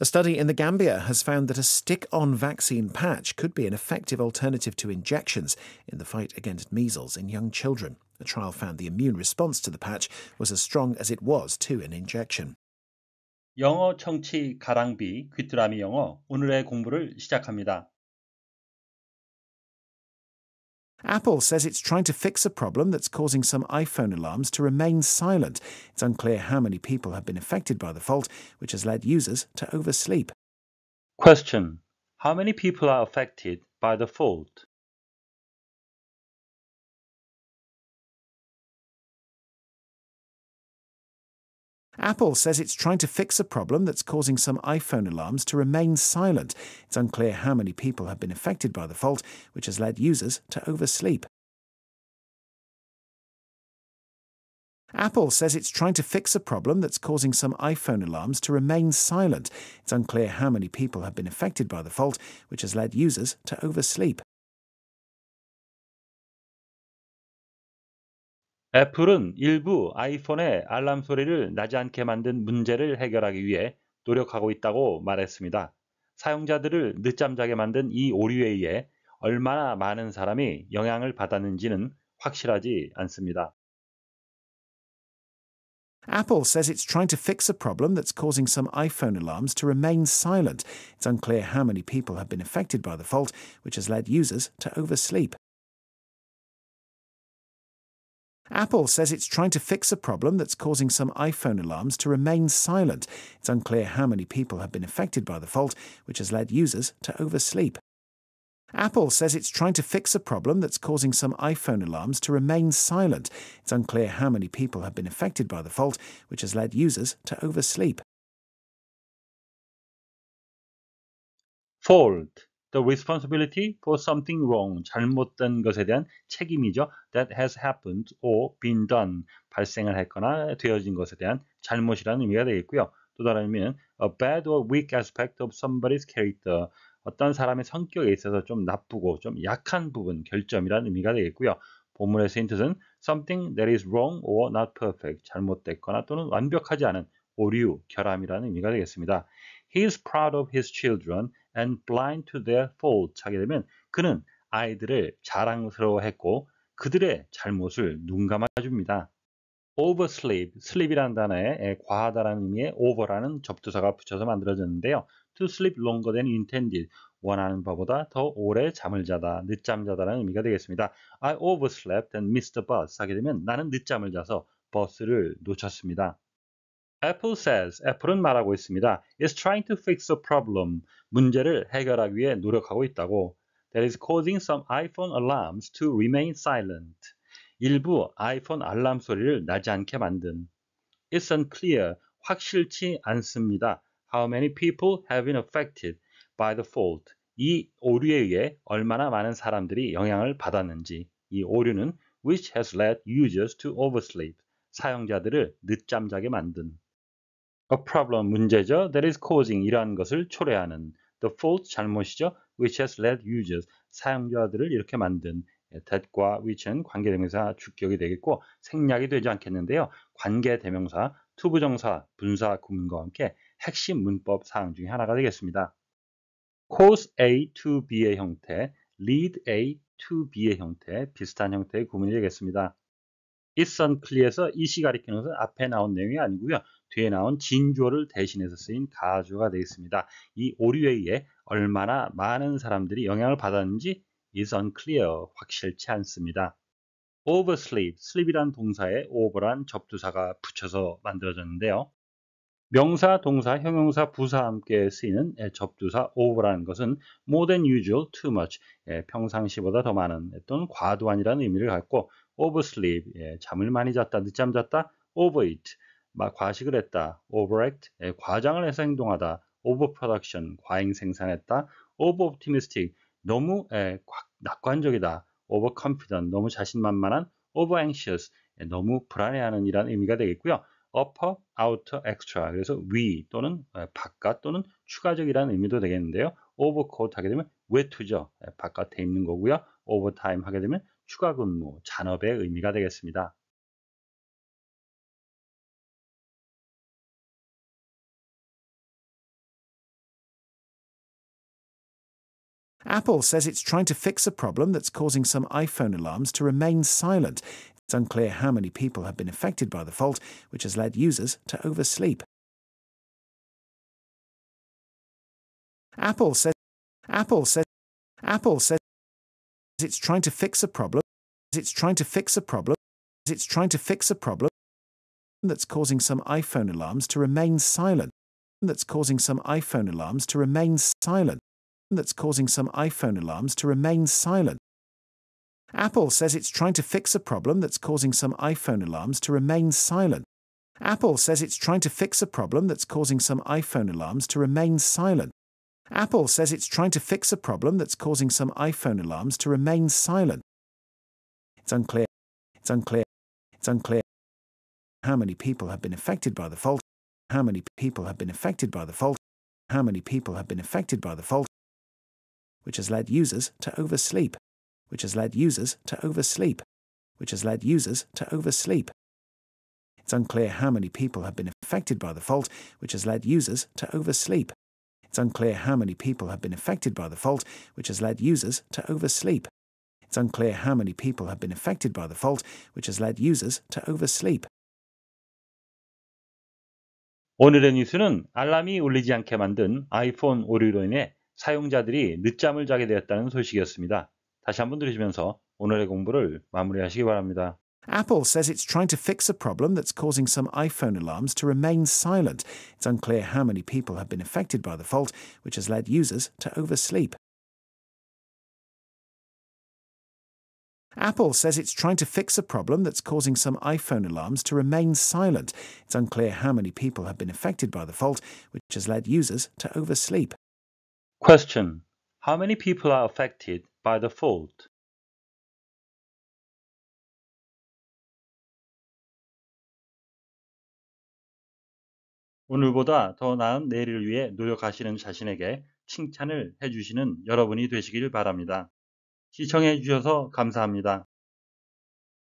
A study in the Gambia has found that a stick on vaccine patch could be an effective alternative to injections in the fight against measles in young children. The trial found the immune response to the patch was as strong as it was to an injection. 영어 청취 가랑비 귀뚜라미 영어 오늘의 공부를 시작합니다. Apple says it's trying to fix a problem that's causing some iPhone alarms to remain silent. It's unclear how many people have been affected by the fault, which has led users to oversleep. Question How many people are affected by the fault? Apple says it's trying to fix a problem that's causing some iPhone alarms to remain silent. It's unclear how many people have been affected by the fault, which has led users to oversleep. Apple says it's trying to fix a problem that's causing some iPhone alarms to remain silent. It's unclear how many people have been affected by the fault, which has led users to oversleep. 애플은 일부 아이폰의 알람 소리를 나지 않게 만든 문제를 해결하기 위해 노력하고 있다고 말했습니다. 사용자들을 늦잠 자게 만든 이 오류에 의해 얼마나 많은 사람이 영향을 받았는지는 확실하지 않습니다. Apple says it's trying to fix a problem that's causing some iPhone alarms to remain silent. It's unclear how many people have been affected by the fault, which has led users to oversleep. Apple says it's trying to fix a problem that's causing some iPhone alarms to remain silent. It's unclear how many people have been affected by the fault, which has led users to oversleep. Apple says it's trying to fix a problem that's causing some iPhone alarms to remain silent. It's unclear how many people have been affected by the fault, which has led users to oversleep. Fold the responsibility for something wrong, 잘못된 것에 대한 책임이죠. that has happened or been done, 발생을 했거나 되어진 것에 대한 잘못이라는 의미가 되겠고요. 또 다른 의미는 a bad or weak aspect of somebody's character, 어떤 사람의 성격에 있어서 좀 나쁘고 좀 약한 부분, 결점이라는 의미가 되겠고요. 본문의 센트는 something that is wrong or not perfect, 잘못됐거나 또는 완벽하지 않은 오류, 결함이라는 의미가 되겠습니다. He is proud of his children and blind to their faults 하게 되면 그는 아이들을 자랑스러워했고 그들의 잘못을 눈 감아줍니다. oversleep, sleep이라는 단어에 과하다라는 의미의 over라는 접두사가 붙여서 만들어졌는데요. to sleep longer than intended, 원하는 바보다 더 오래 잠을 자다, 늦잠 자다라는 의미가 되겠습니다. I overslept and missed the bus 하게 되면 나는 늦잠을 자서 버스를 놓쳤습니다. Apple says, 애플은 말하고 있습니다. is trying to fix a problem. 문제를 해결하기 위해 노력하고 있다고. That is causing some iPhone alarms to remain silent. 일부 아이폰 알람 소리를 나지 않게 만든. It's unclear. 확실치 않습니다. How many people have been affected by the fault? 이 오류에 의해 얼마나 많은 사람들이 영향을 받았는지. 이 오류는 which has led users to oversleep. 사용자들을 늦잠 자게 만든. a problem 문제죠. that is causing 이러한 것을 초래하는 the fault 잘못이죠. which has led users 사용자들을 이렇게 만든 that과 which는 관계대명사 주격이 되겠고 생략이 되지 않겠는데요. 관계대명사 투부정사 분사 구문과 함께 핵심 문법 사항 중에 하나가 되겠습니다. cause A to B의 형태, lead A to B의 형태 비슷한 형태의 구문이 되겠습니다. It's unclear에서 이시 가리키는 것은 앞에 나온 내용이 아니고요. 뒤에 나온 진조를 대신해서 쓰인 가주가 되겠습니다. 이 오류에 의해 얼마나 많은 사람들이 영향을 받았는지 is unclear, 확실치 않습니다. oversleep, sleep이란 동사에 over란 접두사가 붙여서 만들어졌는데요. 명사, 동사, 형용사, 부사 함께 쓰이는 예, 접두사 over라는 것은 more than usual, too much, 예, 평상시보다 더 많은 또는 과도한이라는 의미를 갖고 oversleep, 예, 잠을 많이 잤다, 늦잠 잤다, overeat, 과식을 했다, overact, 과장을 해서 행동하다, overproduction, 과잉 생산했다, overoptimistic, 너무 낙관적이다, overconfident, 너무 자신만만한, overanxious, 너무 불안해하는 이란 의미가 되겠고요. upper, outer, extra. 그래서 위 또는 바깥 또는 추가적이라는 의미도 되겠는데요. overcoat 하게 되면 외투죠. 바깥에 입는 거고요. overtime 하게 되면 추가 근무, 잔업의 의미가 되겠습니다. Apple says it's trying to fix a problem that's causing some iPhone alarms to remain silent It's unclear how many people have been affected by the fault, which has led users to oversleep. Apple says Apple says Apple says it's trying to fix a problem. It's trying to fix a problem. It's trying to fix a problem that's causing some iPhone alarms to remain silent. That's causing some iPhone alarms to remain silent. That's causing some iPhone alarms to remain silent. Apple says it's trying to fix a problem that's causing some iPhone alarms to remain silent. Apple says it's trying to fix a problem that's causing some iPhone alarms to remain silent. Apple says it's trying to fix a problem that's causing some iPhone alarms to remain silent. It's unclear. It's unclear. It's unclear how many people have been affected by the fault. How many people have been affected by the fault. How many people have been affected by the fault, which has led users to oversleep which has led users to oversleep, which has led users to oversleep. It's unclear how many people have been affected by the fault, which has led users to oversleep. It's unclear how many people have been affected by the fault, which has led users to oversleep. It's unclear how many people have been affected by the fault, which has led users to oversleep. 오늘의 뉴스는 알람이 울리지 않게 만든 아이폰 오류로 인해 사용자들이 늦잠을 자게 되었다는 소식이었습니다. 다시 한번 들으시면서 오늘의 공부를 마무리하시기 바랍니다. Apple says it's trying to fix a problem that's causing some iPhone alarms to remain silent. It's unclear how many people have been affected by the fault, which has led users to oversleep. Apple says it's trying to fix a problem that's causing some iPhone alarms to remain silent. It's unclear how many people have been affected by the fault, which has led users to oversleep. Question How many people are affected by default 오늘보다 더 나은 내일을 위해 노력하시는 자신에게 칭찬을 해주시는 여러분이 되시길 바랍니다. 시청해 주셔서 감사합니다.